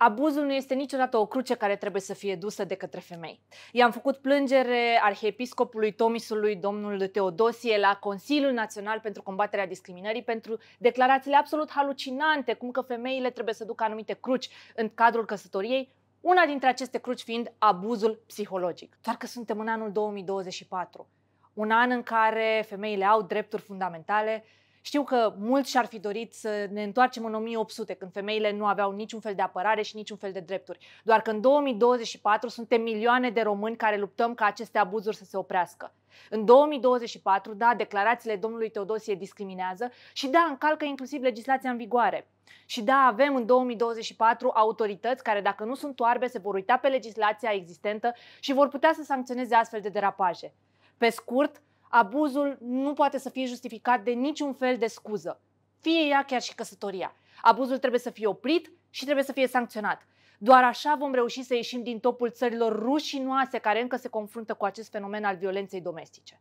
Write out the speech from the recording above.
Abuzul nu este niciodată o cruce care trebuie să fie dusă de către femei. I-am făcut plângere arhiepiscopului Tomisului, domnul Teodosie, la Consiliul Național pentru Combaterea Discriminării pentru declarațiile absolut halucinante, cum că femeile trebuie să ducă anumite cruci în cadrul căsătoriei, una dintre aceste cruci fiind abuzul psihologic. Doar că suntem în anul 2024, un an în care femeile au drepturi fundamentale știu că mulți și-ar fi dorit să ne întoarcem în 1800, când femeile nu aveau niciun fel de apărare și niciun fel de drepturi. Doar că în 2024 suntem milioane de români care luptăm ca aceste abuzuri să se oprească. În 2024, da, declarațiile domnului Teodosie discriminează și da, încalcă inclusiv legislația în vigoare. Și da, avem în 2024 autorități care, dacă nu sunt oarbe, se vor uita pe legislația existentă și vor putea să sancționeze astfel de derapaje. Pe scurt, Abuzul nu poate să fie justificat de niciun fel de scuză, fie ea chiar și căsătoria. Abuzul trebuie să fie oprit și trebuie să fie sancționat. Doar așa vom reuși să ieșim din topul țărilor rușinoase care încă se confruntă cu acest fenomen al violenței domestice.